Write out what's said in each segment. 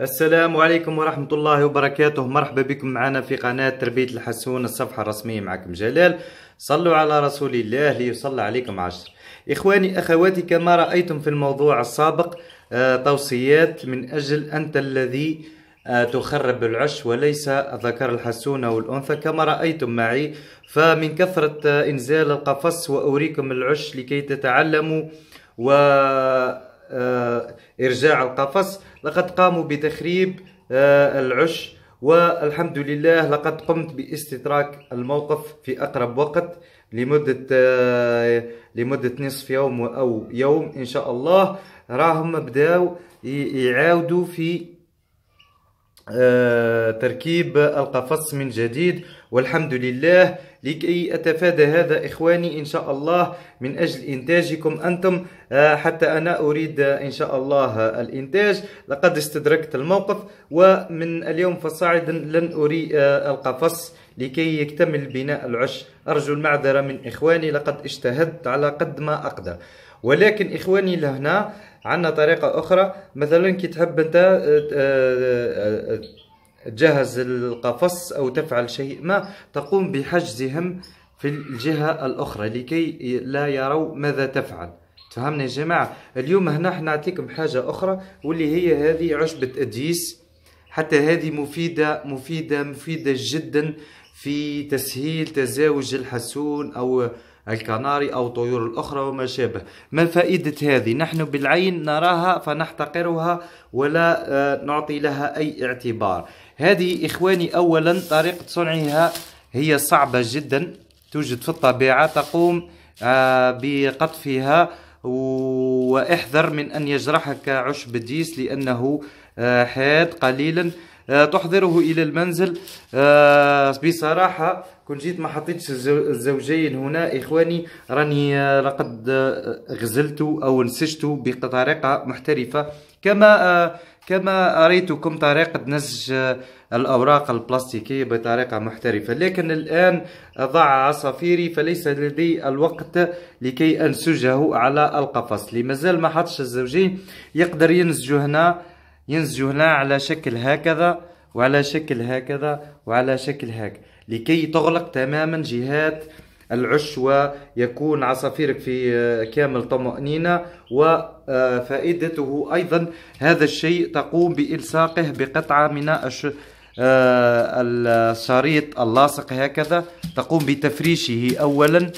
السلام عليكم ورحمة الله وبركاته مرحبا بكم معنا في قناة تربية الحسون الصفحة الرسمية معكم جلال صلوا على رسول الله ليصلى عليكم عشر إخواني أخواتي كما رأيتم في الموضوع السابق آه، توصيات من أجل أنت الذي آه، تخرب العش وليس الذكر الحسون أو الأنثى كما رأيتم معي فمن كثرة آه، إنزال القفص وأريكم العش لكي تتعلموا و آه، إرجاع القفص لقد قاموا بتخريب آه، العش والحمد لله لقد قمت باستدراك الموقف في أقرب وقت لمدة آه، لمدة نصف يوم أو يوم إن شاء الله راهم بداو يعاودوا في تركيب القفص من جديد والحمد لله لكي أتفادى هذا إخواني إن شاء الله من أجل إنتاجكم أنتم آه، حتى أنا أريد إن شاء الله الإنتاج لقد استدركت الموقف ومن اليوم فصاعدا لن أري آه، القفص لكي يكتمل بناء العش أرجو المعذرة من إخواني لقد اجتهدت على قد ما أقدر ولكن إخواني لهنا عندنا طريقة أخرى مثلا كي تحب أنت آه، تجهز القفص أو تفعل شيء ما تقوم بحجزهم في الجهة الأخرى لكي لا يروا ماذا تفعل تفهمنا يا جماعة اليوم هنا احنا نعطيكم حاجة أخرى واللي هي هذه عشبة أديس حتى هذه مفيدة مفيدة مفيدة جدا في تسهيل تزاوج الحسون أو الكناري أو طيور الأخرى وما شابه ما فائدة هذه نحن بالعين نراها فنحتقرها ولا آه، نعطي لها أي اعتبار هذه إخواني أولا طريقة صنعها هي صعبة جدا توجد في الطبيعة تقوم آه، بقطفها واحذر من أن يجرحك عشب الديس لأنه آه، حاد قليلا آه، تحضره الى المنزل آه، بصراحه كون جيت ما حطيتش الزوجين هنا اخواني راني آه، لقد غزلت او نسجت بطريقه محترفه كما كما أريتكم طريقة نسج الأوراق البلاستيكية بطريقة محترفة لكن الآن ضاع عصافيري فليس لدي الوقت لكي أنسجه على القفص لمازال ما حطش الزوجين يقدر ينسجه هنا ينسجوا هنا على شكل هكذا وعلى شكل هكذا وعلى شكل هكذا لكي تغلق تماما جهات العش ويكون عصافيرك في آه، كامل طمأنينة وفائدته آه، أيضا هذا الشيء تقوم بإلصاقه بقطعة من الشريط آه، اللاصق هكذا تقوم بتفريشه أولا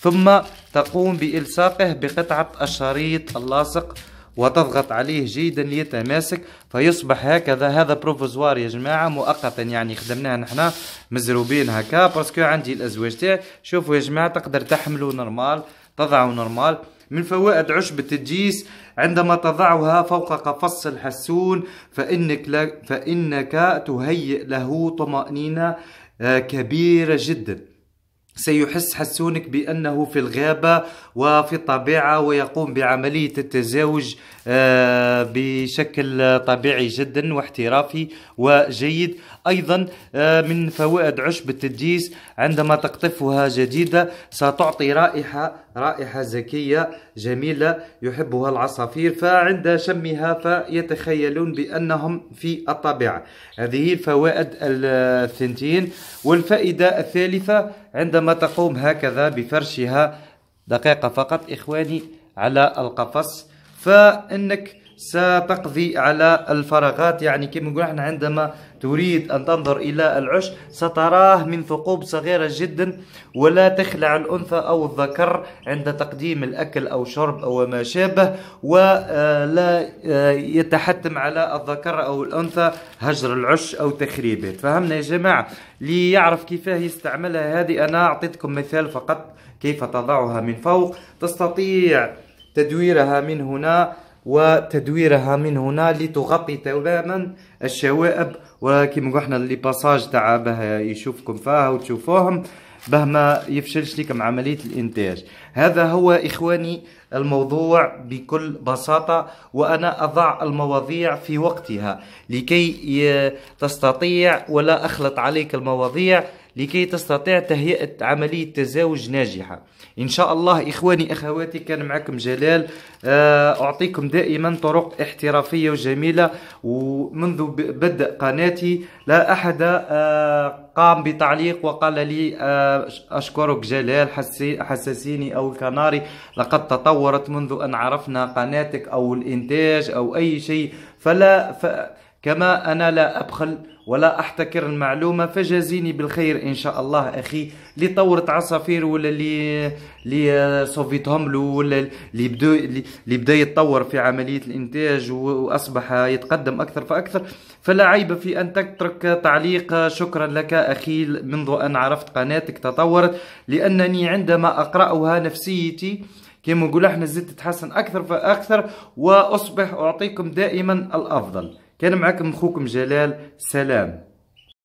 ثم تقوم بإلصاقه بقطعة الشريط اللاصق وتضغط عليه جيدا ليتماسك فيصبح هكذا هذا بروفوزوار يا جماعه مؤقتا يعني خدمناه نحنا مزروبين هكا باسكو عندي الازواج تاعي شوفوا يا جماعه تقدر تحملوا نورمال تضعوا نورمال من فوائد عشبة الجيس عندما تضعها فوق قفص الحسون فإنك, فإنك تهيئ له طمأنينة آه، كبيرة جداً سيحس حسونك بأنه في الغابة وفي الطبيعة ويقوم بعملية التزاوج آه، بشكل طبيعي جدا واحترافي وجيد أيضا آه، من فوائد عشب الديس عندما تقطفها جديدة ستعطي رائحة رائحة زكية جميلة يحبها العصافير فعند شمها فيتخيلون بأنهم في الطبيعة هذه الفوائد الثنتين والفائدة الثالثة عندما تقوم هكذا بفرشها دقيقة فقط إخواني على القفص فإنك ستقضي على الفراغات يعني كما نقول احنا عندما تريد أن تنظر إلى العش ستراه من ثقوب صغيرة جدا ولا تخلع الأنثى أو الذكر عند تقديم الأكل أو شرب أو ما شابه ولا آه، آه، يتحتم على الذكر أو الأنثى هجر العش أو تخريبه فهمنا يا جماعة ليعرف كيفاه يستعملها هذه أنا أعطيتكم مثال فقط كيف تضعها من فوق تستطيع تدويرها من هنا وتدويرها من هنا لتغطي تماما الشوائب وكما قلنا لي باساج تاع باه يشوفكم فيها وتشوفوهم باه ما يفشلش لكم عملية الإنتاج هذا هو إخواني الموضوع بكل بساطة وأنا أضع المواضيع في وقتها لكي تستطيع ولا أخلط عليك المواضيع لكي تستطيع تهيئة عملية تزاوج ناجحة إن شاء الله إخواني أخواتي كان معكم جلال آه، أعطيكم دائما طرق احترافية وجميلة ومنذ بدء قناتي لا أحد آه، قام بتعليق وقال لي آه، أشكرك جلال حساسيني أو الكناري لقد تطورت منذ أن عرفنا قناتك أو الإنتاج أو أي شيء فلا ف... كما أنا لا أبخل ولا أحتكر المعلومة فجازيني بالخير إن شاء الله أخي اللي طورت عصافير ولا اللي اللي صوفيتهم له ولا اللي بدا اللي بدا يتطور في عملية الإنتاج وأصبح يتقدم أكثر فأكثر فلا عيب في أن تترك تعليق شكرا لك أخي منذ أن عرفت قناتك تطورت لأنني عندما أقرأها نفسيتي كما نقول احنا زدت تحسن أكثر فأكثر وأصبح أعطيكم دائما الأفضل كان معكم اخوكم جلال سلام